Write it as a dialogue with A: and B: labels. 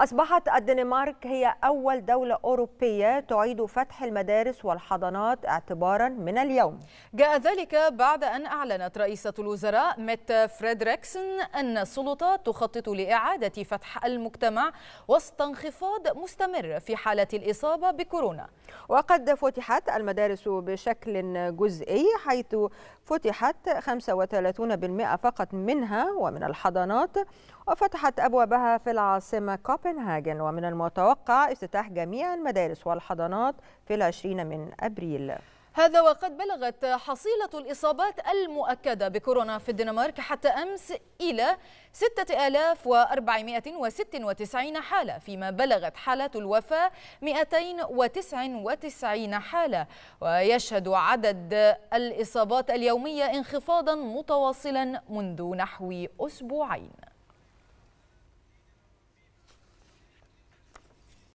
A: أصبحت الدنمارك هي أول دولة أوروبية تعيد فتح المدارس والحضانات اعتبارا من اليوم جاء ذلك بعد أن
B: أعلنت رئيسة الوزراء ميت فريدريكسن أن السلطات تخطط لإعادة فتح المجتمع وسط انخفاض مستمر في حالة الإصابة بكورونا
A: وقد فتحت المدارس بشكل جزئي حيث فتحت 35% فقط منها ومن الحضانات وفتحت أبوابها في العاصمة كوبنهاجن ومن المتوقع افتتاح جميع المدارس والحضانات في العشرين من أبريل
B: هذا وقد بلغت حصيلة الإصابات المؤكدة بكورونا في الدنمارك حتى أمس إلى 6496 حالة فيما بلغت حالات الوفاة 299 حالة ويشهد عدد الإصابات اليومية انخفاضا متواصلا منذ نحو أسبوعين